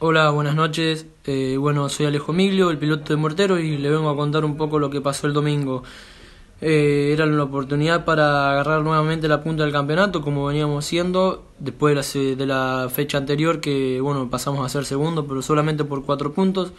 Hola, buenas noches. Eh, bueno, soy Alejo Miglio, el piloto de Mortero, y le vengo a contar un poco lo que pasó el domingo. Eh, era una oportunidad para agarrar nuevamente la punta del campeonato, como veníamos siendo, después de la, fecha anterior, que bueno, pasamos a ser segundo, pero solamente por cuatro puntos.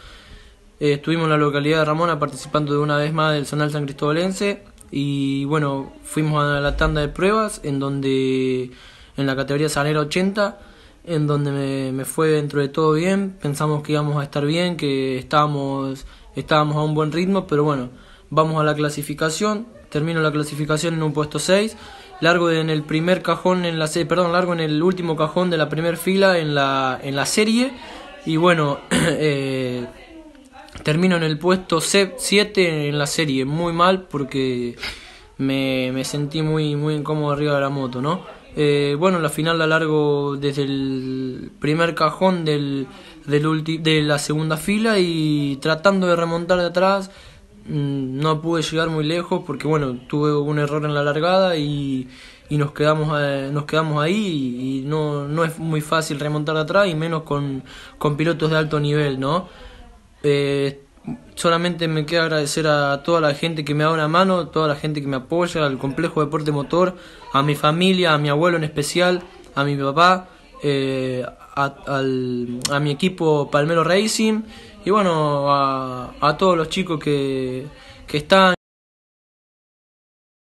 Eh, estuvimos en la localidad de Ramona participando de una vez más del Zonal San Cristobalense, y bueno, fuimos a la tanda de pruebas, en donde en la categoría Sanera 80 en donde me, fue dentro de todo bien, pensamos que íbamos a estar bien, que estábamos, estábamos a un buen ritmo, pero bueno, vamos a la clasificación, termino la clasificación en un puesto 6, largo en el primer cajón en la perdón, largo en el último cajón de la primera fila en la, en la serie y bueno, eh, termino en el puesto 7 en la serie, muy mal porque me, me sentí muy, muy incómodo arriba de la moto, ¿no? Eh, bueno, la final la largo desde el primer cajón del, del de la segunda fila y tratando de remontar de atrás mm, no pude llegar muy lejos porque bueno tuve un error en la largada y, nos quedamos eh, nos quedamos ahí y, no, es muy fácil remontar de atrás y menos con, pilotos de alto nivel no eh, solamente me queda agradecer a toda la gente que me da una mano, toda la gente que me apoya, al complejo deporte motor, a mi familia, a mi abuelo en especial, a mi papá, eh, a, al, mi equipo Palmero Racing y bueno, a, todos los chicos que, que están.